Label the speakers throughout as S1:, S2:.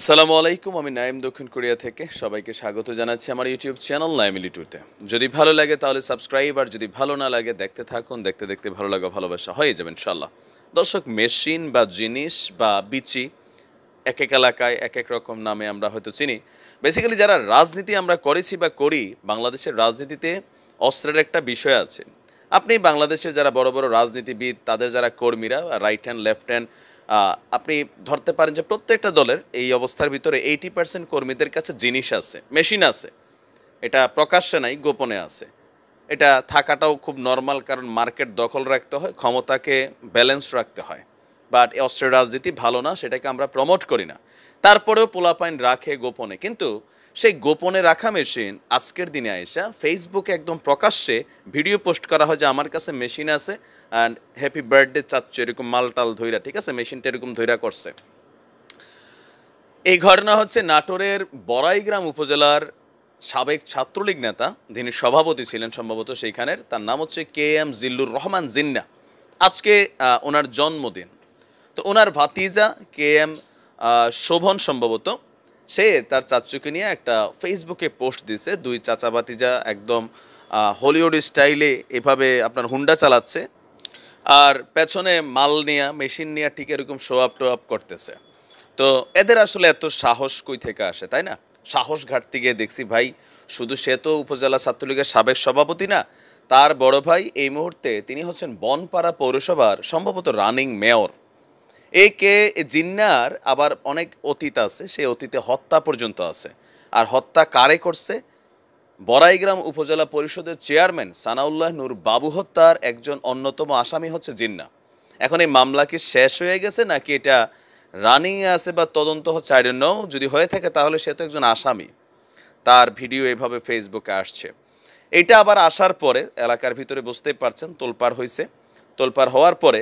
S1: আসসালামু আলাইকুম আমি নাইম দক্ষিণ কোরিয়া থেকে সবাইকে স্বাগত জানাচ্ছি আমার ইউটিউব চ্যানেল নাইমিলি টুতে যদি ভালো লাগে তাহলে সাবস্ক্রাইব আর যদি ভালো না লাগে দেখতে থাকুন দেখতে দেখতে ভালো লাগা ভালোবাসা হয়ে যাবে ইনশাল্লাহ দর্শক মেশিন বা জিনিস বা বিচি এক এক এলাকায় এক এক রকম নামে আমরা হয়তো চিনি বেসিক্যালি যারা রাজনীতি আমরা করেছি বা করি বাংলাদেশের রাজনীতিতে অস্ত্রের একটা বিষয় আছে আপনি বাংলাদেশের যারা বড় বড় রাজনীতিবিদ তাদের যারা কর্মীরা রাইট হ্যান্ড লেফট হ্যান্ড আপনি ধরতে পারেন যে প্রত্যেকটা দলের এই অবস্থার ভিতরে এইটি পার্সেন্ট কর্মীদের কাছে জিনিস আছে মেশিন আছে এটা প্রকাশ্যে নাই গোপনে আছে এটা থাকাটাও খুব নর্মাল কারণ মার্কেট দখল রাখতে হয় ক্ষমতাকে ব্যালেন্স রাখতে হয় বাট অস্ত্রের রাজনীতি ভালো না সেটাকে আমরা প্রমোট করি না তারপরেও পোলাপাইন রাখে গোপনে কিন্তু সেই গোপনে রাখা মেশিন আজকের দিনে আয়সা ফেসবুকে একদম প্রকাশ্যে ভিডিও পোস্ট করা হয় যে আমার কাছে মেশিন আছে অ্যান্ড হ্যাপি বার্থডে চাচ্ছ এরকম মালটাল ধৈরা ঠিক আছে মেশিনটা এরকম ধৈরা করছে এই ঘটনা হচ্ছে নাটোরের বড়াইগ্রাম উপজেলার সাবেক ছাত্রলীগ নেতা যিনি সভাপতি ছিলেন সম্ভবত সেইখানের তার নাম হচ্ছে কে এম জিল্লুর রহমান জিন্না আজকে ওনার জন্মদিন তো ওনার ভাতিজা কে এম শোভন সম্ভবত সে তার চাচুকে নিয়ে একটা ফেসবুকে পোস্ট দিছে দুই চাচা বাতিজা একদম হলিউড স্টাইলে এভাবে আপনার হুন্ডা চালাচ্ছে আর পেছনে মাল নিয়ে মেশিন নিয়ে ঠিক এরকম শো আপ টো আপ করতেছে তো এদের আসলে এত সাহস কই থেকে আসে তাই না সাহস ঘাটতি গিয়ে দেখছি ভাই শুধু সে তো উপজেলা ছাত্রলীগের সাবেক সভাপতি না তার বড় ভাই এই মুহূর্তে তিনি হচ্ছেন বনপাড়া পৌরসভার সম্ভবত রানিং মেয়র এই কে জিন্নার আবার অনেক অতীত আছে সেই অতীতে হত্যা পর্যন্ত আছে আর হত্যা কারে করছে বড়াইগ্রাম উপজেলা পরিষদের চেয়ারম্যান সানাউল্লাহ নূর বাবু হত্যার একজন অন্যতম আসামি হচ্ছে জিন্না এখন এই মামলা কি শেষ হয়ে গেছে নাকি এটা রানিং আছে বা তদন্ত হচ্ছে আই ডোন্ট যদি হয়ে থাকে তাহলে সে তো একজন আসামি তার ভিডিও এভাবে ফেসবুকে আসছে এটা আবার আসার পরে এলাকার ভিতরে বুঝতেই পারছেন তোলপাড় হয়েছে তোলপাড় হওয়ার পরে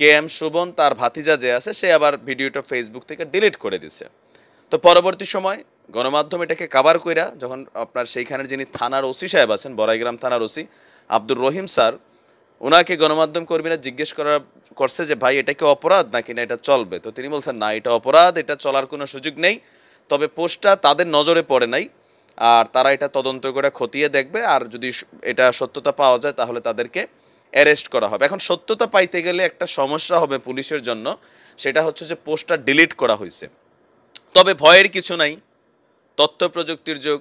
S1: কে এম সুবন তার ভাতিজা যে আছে সে আবার ভিডিওটা ফেসবুক থেকে ডিলিট করে দিছে তো পরবর্তী সময় গণমাধ্যম এটাকে কাবার কইরা যখন আপনার সেইখানের যিনি থানার ওসি সাহেব আছেন বড়াইগ্রাম থানার ওসি আব্দুর রহিম স্যার ওনাকে গণমাধ্যম কর্মীরা জিজ্ঞেস করা করছে যে ভাই এটা কি অপরাধ নাকি না এটা চলবে তো তিনি বলছেন না এটা অপরাধ এটা চলার কোনো সুযোগ নেই তবে পোস্টটা তাদের নজরে পড়ে নাই আর তারা এটা তদন্ত করে খতিয়ে দেখবে আর যদি এটা সত্যতা পাওয়া যায় তাহলে তাদেরকে অ্যারেস্ট করা হবে এখন সত্যতা পাইতে গেলে একটা সমস্যা হবে পুলিশের জন্য সেটা হচ্ছে যে পোস্টটা ডিলিট করা হয়েছে তবে ভয়ের কিছু নাই তথ্য প্রযুক্তির যুগ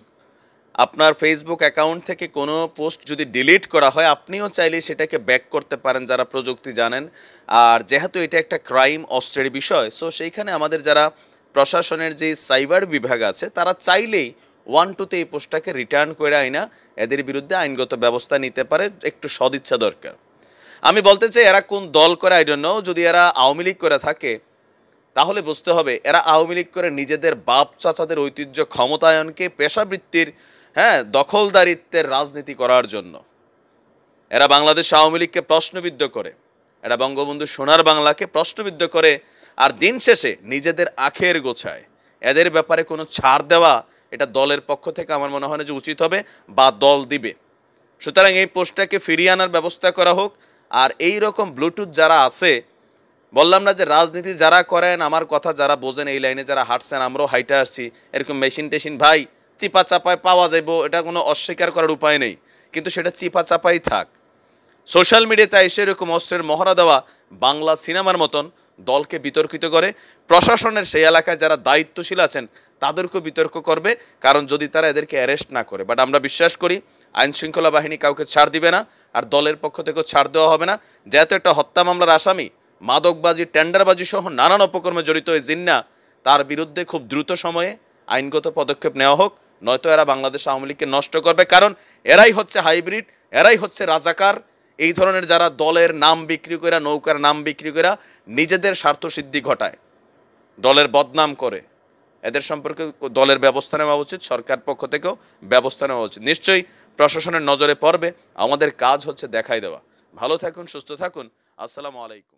S1: আপনার ফেসবুক অ্যাকাউন্ট থেকে কোনো পোস্ট যদি ডিলিট করা হয় আপনিও চাইলে সেটাকে ব্যাক করতে পারেন যারা প্রযুক্তি জানেন আর যেহেতু এটা একটা ক্রাইম অস্ত্রের বিষয় সো সেইখানে আমাদের যারা প্রশাসনের যে সাইবার বিভাগ আছে তারা চাইলেই ওয়ান টুতে এই পোস্টটাকে রিটার্ন করে আইনা এদের বিরুদ্ধে আইনগত ব্যবস্থা নিতে পারে একটু সদিচ্ছা দরকার আমি বলতে চাই এরা কোন দল করে আই জন্য যদি এরা আওয়ামী লীগ করে থাকে তাহলে বুঝতে হবে এরা আওয়ামী লীগ করে নিজেদের বাপ চাচাদের ঐতিহ্য ক্ষমতায়নকে পেশাবৃত্তির হ্যাঁ দখলদারিত্বের রাজনীতি করার জন্য এরা বাংলাদেশ আওয়ামী লীগকে প্রশ্নবিদ্ধ করে এরা বঙ্গবন্ধু সোনার বাংলাকে প্রশ্নবিদ্ধ করে আর দিন শেষে নিজেদের আখের গোছায় এদের ব্যাপারে কোনো ছাড় দেওয়া এটা দলের পক্ষ থেকে আমার মনে হয় না যে উচিত হবে বা দল দিবে সুতরাং এই পোস্টটাকে ফিরিয়ে আনার ব্যবস্থা করা হোক আর এই রকম ব্লুটুথ যারা আছে বললাম না যে রাজনীতি যারা করেন আমার কথা যারা বোঝেন এই লাইনে যারা হাঁটছেন আমরাও হাইটে আসছি এরকম মেশিন টেশিন ভাই চিপা চাপায় পাওয়া যাইব এটা কোনো অস্বীকার করার উপায় নেই কিন্তু সেটা চিপা চাপাই থাক সোশ্যাল মিডিয়াতে এসে এরকম অস্ত্রের মহড়া দেওয়া বাংলা সিনেমার মতন দলকে বিতর্কিত করে প্রশাসনের সেই এলাকায় যারা দায়িত্বশীল আছেন তাদেরকেও বিতর্ক করবে কারণ যদি তারা এদেরকে অ্যারেস্ট না করে বাট আমরা বিশ্বাস করি আইন শৃঙ্খলা বাহিনী কাউকে ছাড় দিবে না আর দলের পক্ষ থেকেও ছাড় দেওয়া হবে না যেহেতু একটা হত্যা মামলার আসামি মাদকবাজি টেন্ডারবাজি সহ নানান অপকর্মে জড়িত এই জিন্না তার বিরুদ্ধে খুব দ্রুত সময়ে আইনগত পদক্ষেপ নেওয়া হোক নয়তো এরা বাংলাদেশ আওয়ামী লীগকে নষ্ট করবে কারণ এরাই হচ্ছে হাইব্রিড এরাই হচ্ছে রাজাকার এই ধরনের যারা দলের নাম বিক্রি করে নৌকার নাম বিক্রি করে নিজেদের স্বার্থসিদ্ধি ঘটায় দলের বদনাম করে এদের সম্পর্কে দলের ব্যবস্থা নেওয়া উচিত সরকার পক্ষ থেকেও ব্যবস্থা নেওয়া উচিত নিশ্চয়ই প্রশাসনের নজরে পড়বে আমাদের কাজ হচ্ছে দেখাই দেওয়া ভালো থাকুন সুস্থ থাকুন আসসালামু আলাইকুম